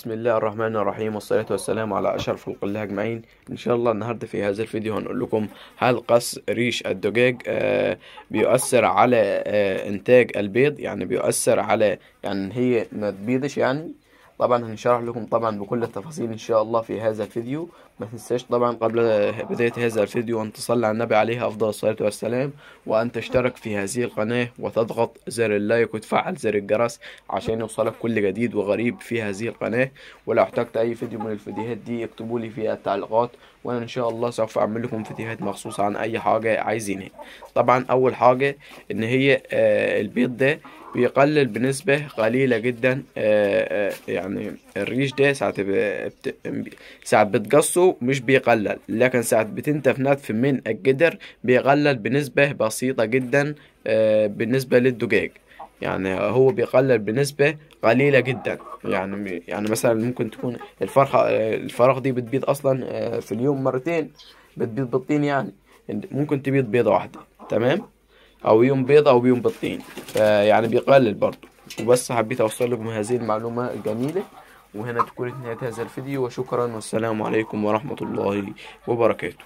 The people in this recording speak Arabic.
بسم الله الرحمن الرحيم والصلاة والسلام على أشرف خلق الله أجمعين إن شاء الله النهاردة في هذا الفيديو هنقول لكم هل قص ريش الدجاج آه، بيؤثر على آه، إنتاج البيض يعني بيؤثر على يعني هي ما تبيضش يعني طبعا هنشرح لكم طبعا بكل التفاصيل ان شاء الله في هذا الفيديو ما تنساش طبعا قبل بداية هذا الفيديو ان تصلي على النبي عليه افضل الصلاة والسلام وان تشترك في هذه القناة وتضغط زر اللايك وتفعل زر الجرس عشان يوصلك كل جديد وغريب في هذه القناة ولو احتجت اي فيديو من الفيديوهات دي اكتبوا لي في التعليقات وانا ان شاء الله سوف اعمل لكم فيديوهات مخصوصة عن اي حاجة عايزينها طبعا اول حاجة ان هي آه، البيض ده بيقلل بنسبة قليلة جدا آه، آه، يعني الريش ده ساعة بت... ساعة بتقصه مش بيقلل لكن ساعة بتنتف نتف من الجدر بيقلل بنسبة بسيطة جدا بالنسبة للدجاج يعني هو بيقلل بنسبة قليلة جدا يعني يعني مثلا ممكن تكون الفرخة الفراخ دي بتبيض أصلا في اليوم مرتين بتبيض بالطين يعني ممكن تبيض بيضة واحدة تمام او يوم بيض او يوم بطين فيعني بيقلل برضو وبس حبيت اوصل لكم هذه المعلومه الجميله وهنا تكون نهايه هذا الفيديو وشكرا والسلام عليكم ورحمه الله وبركاته